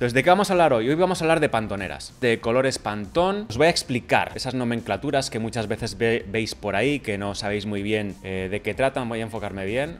Entonces, ¿de qué vamos a hablar hoy? Hoy vamos a hablar de pantoneras, de colores pantón. Os voy a explicar esas nomenclaturas que muchas veces veis por ahí, que no sabéis muy bien eh, de qué tratan. Voy a enfocarme bien.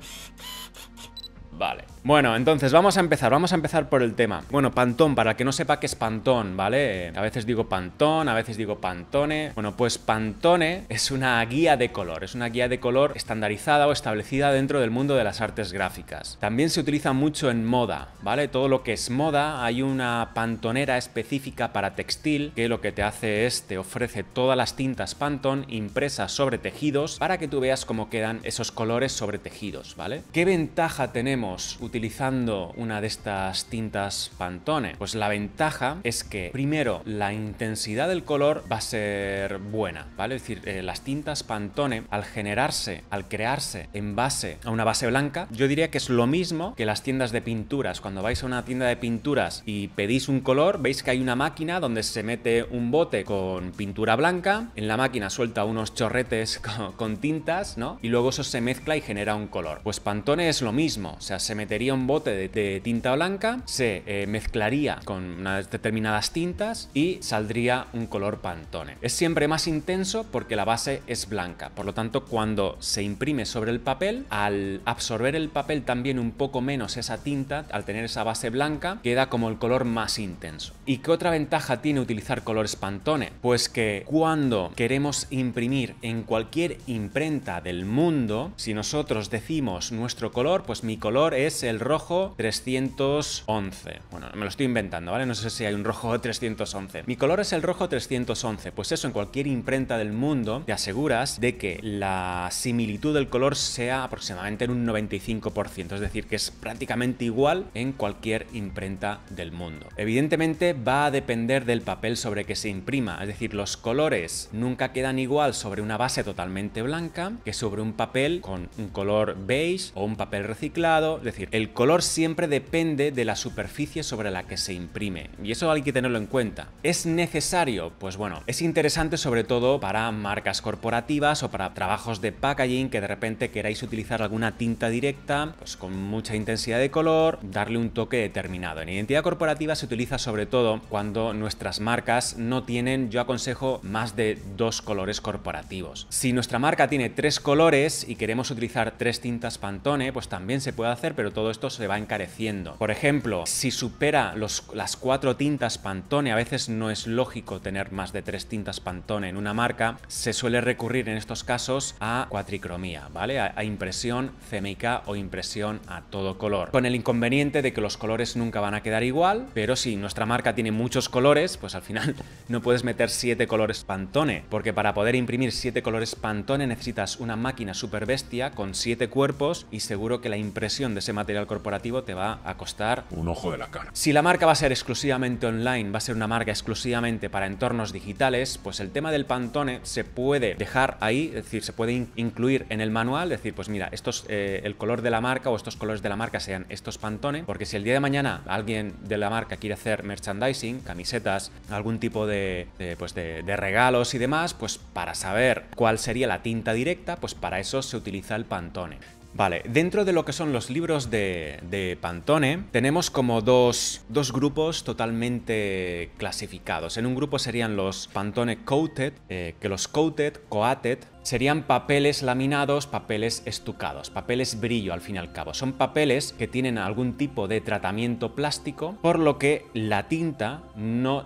Vale. Bueno, entonces vamos a empezar, vamos a empezar por el tema. Bueno, Pantón, para que no sepa qué es Pantón, ¿vale? Eh, a veces digo Pantón, a veces digo Pantone. Bueno, pues Pantone es una guía de color, es una guía de color estandarizada o establecida dentro del mundo de las artes gráficas. También se utiliza mucho en moda, ¿vale? Todo lo que es moda, hay una pantonera específica para textil que lo que te hace es te ofrece todas las tintas pantón impresas sobre tejidos para que tú veas cómo quedan esos colores sobre tejidos, ¿vale? ¿Qué ventaja tenemos? utilizando una de estas tintas Pantone? Pues la ventaja es que primero la intensidad del color va a ser buena, ¿vale? Es decir, eh, las tintas Pantone al generarse, al crearse en base a una base blanca, yo diría que es lo mismo que las tiendas de pinturas. Cuando vais a una tienda de pinturas y pedís un color, veis que hay una máquina donde se mete un bote con pintura blanca, en la máquina suelta unos chorretes con, tintas, ¿no? Y luego eso se mezcla y genera un color. Pues Pantone es lo mismo, o sea, se mete un bote de, tinta blanca, se eh, mezclaría con unas determinadas tintas y saldría un color pantone. Es siempre más intenso porque la base es blanca, por lo tanto cuando se imprime sobre el papel, al absorber el papel también un poco menos esa tinta, al tener esa base blanca, queda como el color más intenso. ¿Y qué otra ventaja tiene utilizar colores pantone? Pues que cuando queremos imprimir en cualquier imprenta del mundo, si nosotros decimos nuestro color, pues mi color es el el rojo 311. Bueno, me lo estoy inventando, ¿vale? No sé si hay un rojo 311. Mi color es el rojo 311. Pues eso, en cualquier imprenta del mundo te aseguras de que la similitud del color sea aproximadamente en un 95%. Es decir, que es prácticamente igual en cualquier imprenta del mundo. Evidentemente va a depender del papel sobre que se imprima. Es decir, los colores nunca quedan igual sobre una base totalmente blanca que sobre un papel con un color beige o un papel reciclado. Es decir, el el color siempre depende de la superficie sobre la que se imprime, y eso hay que tenerlo en cuenta. ¿Es necesario? Pues bueno, es interesante sobre todo para marcas corporativas o para trabajos de packaging que de repente queráis utilizar alguna tinta directa, pues con mucha intensidad de color, darle un toque determinado. En identidad corporativa se utiliza sobre todo cuando nuestras marcas no tienen, yo aconsejo, más de dos colores corporativos. Si nuestra marca tiene tres colores y queremos utilizar tres tintas Pantone, pues también se puede hacer, pero todo esto se va encareciendo. Por ejemplo, si supera las cuatro tintas Pantone, a veces no es lógico tener más de tres tintas Pantone en una marca, se suele recurrir en estos casos a cuatricromía, ¿vale? A, impresión CMYK o impresión a todo color. Con el inconveniente de que los colores nunca van a quedar igual, pero si nuestra marca tiene muchos colores, pues al final no puedes meter siete colores Pantone, porque para poder imprimir siete colores Pantone necesitas una máquina super bestia con siete cuerpos y seguro que la impresión de ese material corporativo te va a costar un ojo de la cara. Si la marca va a ser exclusivamente online, va a ser una marca exclusivamente para entornos digitales, pues el tema del pantone se puede dejar ahí, es decir, se puede incluir en el manual, es decir, pues mira, estos, eh, el color de la marca o estos colores de la marca sean estos pantones porque si el día de mañana alguien de la marca quiere hacer merchandising, camisetas, algún tipo de, pues de regalos y demás, pues para saber cuál sería la tinta directa, pues para eso se utiliza el pantone. Vale, dentro de lo que son los libros de, Pantone, tenemos como dos, grupos totalmente clasificados. En un grupo serían los Pantone Coated, eh, que los Coated, Coated, serían papeles laminados, papeles estucados, papeles brillo al fin y al cabo. Son papeles que tienen algún tipo de tratamiento plástico, por lo que la tinta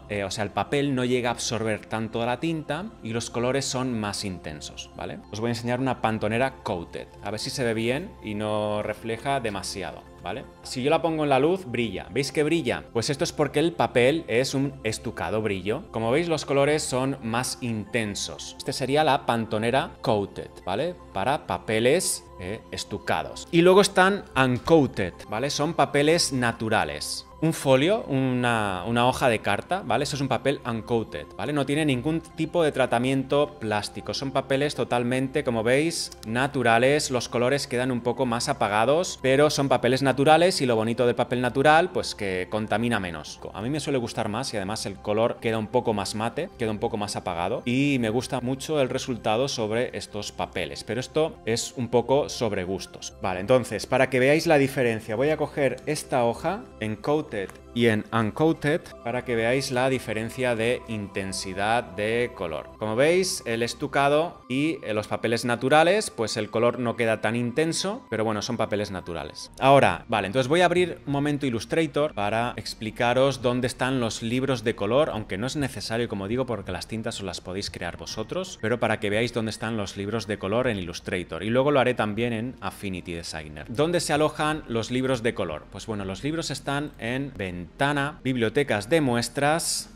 eh, o sea, el papel no llega a absorber tanto la tinta y los colores son más intensos, ¿vale? Os voy a enseñar una pantonera coated, a ver si se ve bien y no refleja demasiado. ¿vale? Si yo la pongo en la luz, brilla. ¿Veis que brilla? Pues esto es porque el papel es un estucado brillo. Como veis, los colores son más intensos. Este sería la pantonera coated, ¿vale? Para papeles eh, estucados. Y luego están uncoated, ¿vale? Son papeles naturales un folio, una, hoja de carta, ¿vale? Eso es un papel uncoated, ¿vale? No tiene ningún tipo de tratamiento plástico. Son papeles totalmente, como veis, naturales. Los colores quedan un poco más apagados, pero son papeles naturales y lo bonito del papel natural, pues que contamina menos. A mí me suele gustar más y además el color queda un poco más mate, queda un poco más apagado y me gusta mucho el resultado sobre estos papeles. Pero esto es un poco sobre gustos. Vale, entonces, para que veáis la diferencia, voy a coger esta hoja en it. y en Uncoated para que veáis la diferencia de intensidad de color. Como veis, el estucado y eh, los papeles naturales, pues el color no queda tan intenso, pero bueno, son papeles naturales. Ahora, vale, entonces voy a abrir un momento Illustrator para explicaros dónde están los libros de color, aunque no es necesario, como digo, porque las tintas os las podéis crear vosotros, pero para que veáis dónde están los libros de color en Illustrator. Y luego lo haré también en Affinity Designer. ¿Dónde se alojan los libros de color? Pues bueno, los libros están en Bend ventana, bibliotecas de muestras,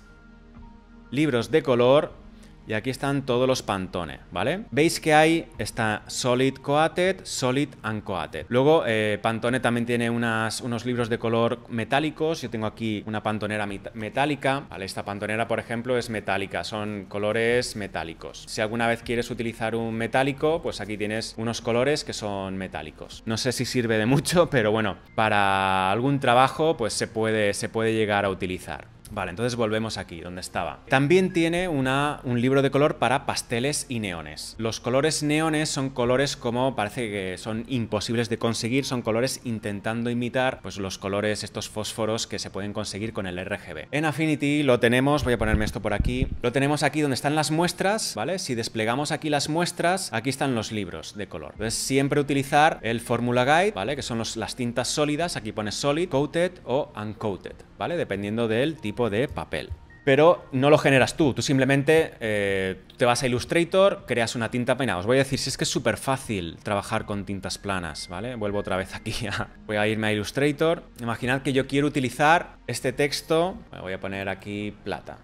libros de color y aquí están todos los pantones, ¿vale? Veis que hay, está Solid Coated, Solid Uncoated. Luego, eh, Pantone también tiene unas, unos libros de color metálicos. Yo tengo aquí una pantonera metálica, ¿vale? Esta pantonera, por ejemplo, es metálica, son colores metálicos. Si alguna vez quieres utilizar un metálico, pues aquí tienes unos colores que son metálicos. No sé si sirve de mucho, pero bueno, para algún trabajo, pues se puede, se puede llegar a utilizar. Vale, entonces volvemos aquí, donde estaba. También tiene una, un libro de color para pasteles y neones. Los colores neones son colores como parece que son imposibles de conseguir, son colores intentando imitar pues, los colores, estos fósforos que se pueden conseguir con el RGB. En Affinity lo tenemos, voy a ponerme esto por aquí, lo tenemos aquí donde están las muestras, ¿vale? Si desplegamos aquí las muestras, aquí están los libros de color. Entonces siempre utilizar el Formula Guide, ¿vale? Que son las tintas sólidas, aquí pone Solid, Coated o Uncoated, ¿vale? Dependiendo del tipo de papel. Pero no lo generas tú, tú simplemente eh, te vas a Illustrator, creas una tinta peinada. Os voy a decir, si es que es súper fácil trabajar con tintas planas, ¿vale? Vuelvo otra vez aquí a... Voy a irme a Illustrator. Imaginad que yo quiero utilizar este texto, voy a poner aquí plata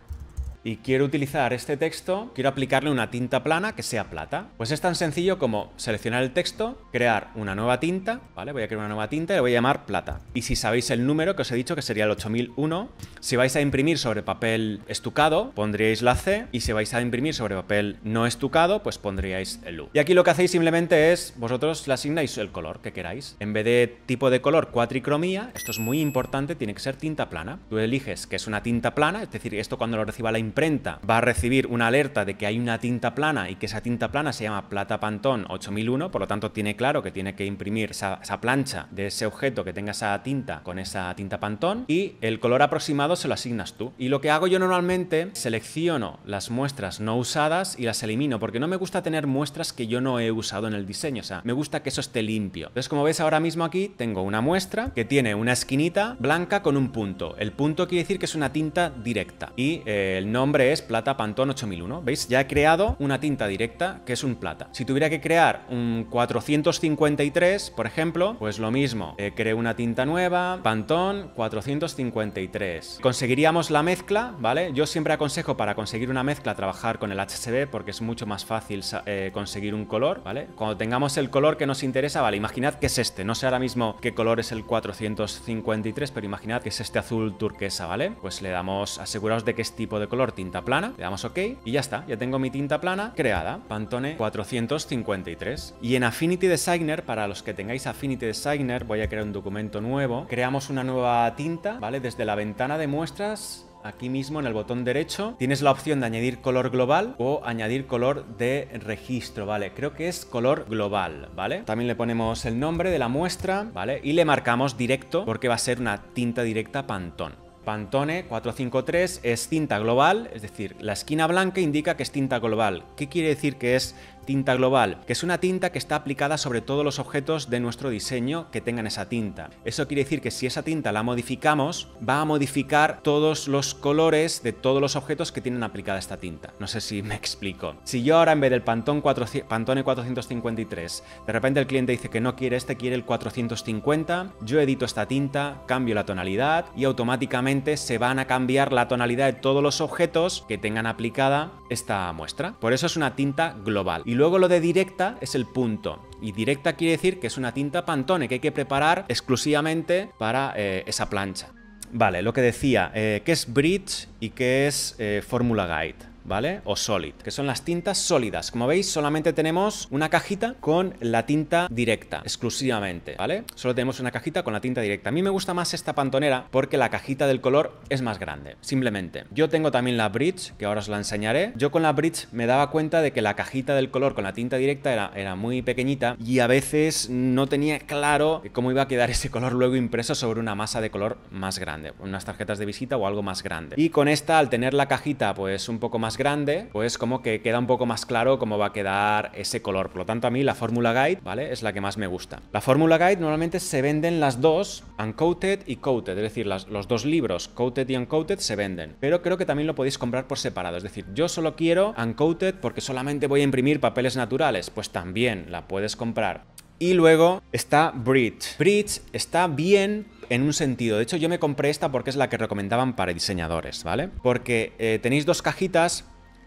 y quiero utilizar este texto, quiero aplicarle una tinta plana que sea plata. Pues es tan sencillo como seleccionar el texto, crear una nueva tinta, ¿vale? Voy a crear una nueva tinta y le voy a llamar plata. Y si sabéis el número que os he dicho, que sería el 8001, si vais a imprimir sobre papel estucado, pondríais la C, y si vais a imprimir sobre papel no estucado, pues pondríais el U. Y aquí lo que hacéis simplemente es, vosotros le asignáis el color que queráis. En vez de tipo de color cuatricromía, esto es muy importante, tiene que ser tinta plana. Tú eliges que es una tinta plana, es decir, esto cuando lo reciba la prenta va a recibir una alerta de que hay una tinta plana y que esa tinta plana se llama plata pantón 8001, por lo tanto tiene claro que tiene que imprimir esa, plancha de ese objeto que tenga esa tinta con esa tinta pantón y el color aproximado se lo asignas tú. Y lo que hago yo normalmente, selecciono las muestras no usadas y las elimino porque no me gusta tener muestras que yo no he usado en el diseño, o sea, me gusta que eso esté limpio. Entonces, como ves ahora mismo aquí, tengo una muestra que tiene una esquinita blanca con un punto. El punto quiere decir que es una tinta directa y eh, el no nombre es Plata pantón 8001. ¿Veis? Ya he creado una tinta directa que es un plata. Si tuviera que crear un 453, por ejemplo, pues lo mismo. Eh, creo una tinta nueva, pantón 453. Conseguiríamos la mezcla, ¿vale? Yo siempre aconsejo para conseguir una mezcla trabajar con el HSB porque es mucho más fácil eh, conseguir un color, ¿vale? Cuando tengamos el color que nos interesa, vale, imaginad que es este. No sé ahora mismo qué color es el 453, pero imaginad que es este azul turquesa, ¿vale? Pues le damos, asegurados de que es tipo de color tinta plana, le damos OK y ya está, ya tengo mi tinta plana creada, Pantone 453. Y en Affinity Designer, para los que tengáis Affinity Designer, voy a crear un documento nuevo, creamos una nueva tinta, ¿vale? Desde la ventana de muestras aquí mismo en el botón derecho tienes la opción de añadir color global o añadir color de registro, ¿vale? Creo que es color global, ¿vale? También le ponemos el nombre de la muestra, ¿vale? Y le marcamos directo porque va a ser una tinta directa Pantone. Pantone 453 es cinta global, es decir, la esquina blanca indica que es tinta global. ¿Qué quiere decir que es tinta global, que es una tinta que está aplicada sobre todos los objetos de nuestro diseño que tengan esa tinta. Eso quiere decir que si esa tinta la modificamos, va a modificar todos los colores de todos los objetos que tienen aplicada esta tinta. No sé si me explico. Si yo ahora en vez del Pantone, 400, 453, de repente el cliente dice que no quiere este, quiere el 450, yo edito esta tinta, cambio la tonalidad y automáticamente se van a cambiar la tonalidad de todos los objetos que tengan aplicada esta muestra. Por eso es una tinta global. Y luego lo de directa es el punto. Y directa quiere decir que es una tinta pantone que hay que preparar exclusivamente para eh, esa plancha. Vale, lo que decía, eh, ¿qué es bridge y qué es eh, Formula Guide? ¿vale? O Solid, que son las tintas sólidas. Como veis, solamente tenemos una cajita con la tinta directa, exclusivamente, ¿vale? Solo tenemos una cajita con la tinta directa. A mí me gusta más esta pantonera porque la cajita del color es más grande, simplemente. Yo tengo también la Bridge, que ahora os la enseñaré. Yo con la Bridge me daba cuenta de que la cajita del color con la tinta directa era, era muy pequeñita y a veces no tenía claro cómo iba a quedar ese color luego impreso sobre una masa de color más grande, unas tarjetas de visita o algo más grande. Y con esta, al tener la cajita pues un poco más grande, pues como que queda un poco más claro cómo va a quedar ese color. Por lo tanto, a mí la Fórmula Guide, ¿vale? Es la que más me gusta. La Fórmula Guide normalmente se venden las dos, Uncoated y Coated, es decir, los dos libros, Coated y Uncoated, se venden. Pero creo que también lo podéis comprar por separado, es decir, yo solo quiero Uncoated porque solamente voy a imprimir papeles naturales, pues también la puedes comprar. Y luego está Bridge. Bridge está bien, en un sentido. De hecho, yo me compré esta porque es la que recomendaban para diseñadores, ¿vale? Porque eh, tenéis dos cajitas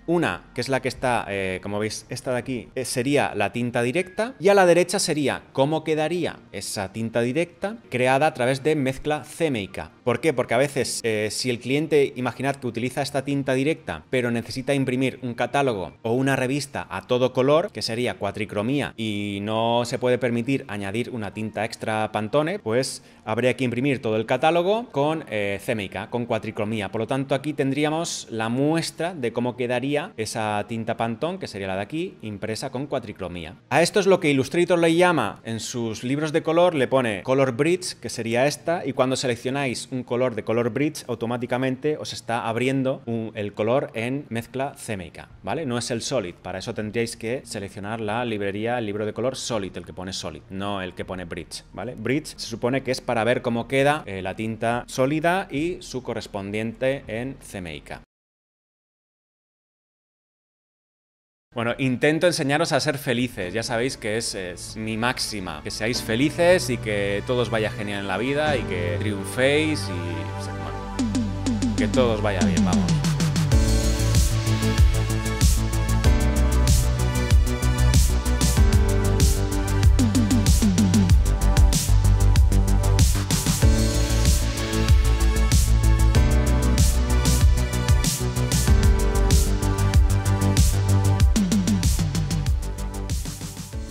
una, que es la que está, eh, como veis, esta de aquí, eh, sería la tinta directa. Y a la derecha sería cómo quedaría esa tinta directa creada a través de mezcla cémica. ¿Por qué? Porque a veces, eh, si el cliente, imaginad que utiliza esta tinta directa, pero necesita imprimir un catálogo o una revista a todo color, que sería cuatricromía, y no se puede permitir añadir una tinta extra Pantone, pues habría que imprimir todo el catálogo con cémica, con cuatricromía. Por lo tanto, aquí tendríamos la muestra de cómo quedaría esa tinta Pantón que sería la de aquí, impresa con cuatricromía. A esto es lo que Illustrator le llama en sus libros de color, le pone Color Bridge, que sería esta, y cuando seleccionáis un color de Color Bridge, automáticamente os está abriendo el color en mezcla Cemeica. ¿vale? No es el Solid, para eso tendríais que seleccionar la librería, el libro de color Solid, el que pone Solid, no el que pone Bridge, ¿vale? Bridge se supone que es para ver cómo queda eh, la tinta sólida y su correspondiente en CMYK. Bueno, intento enseñaros a ser felices, ya sabéis que es, es, mi máxima, que seáis felices y que todos vaya genial en la vida y que triunféis y bueno, que todos vaya bien, vamos.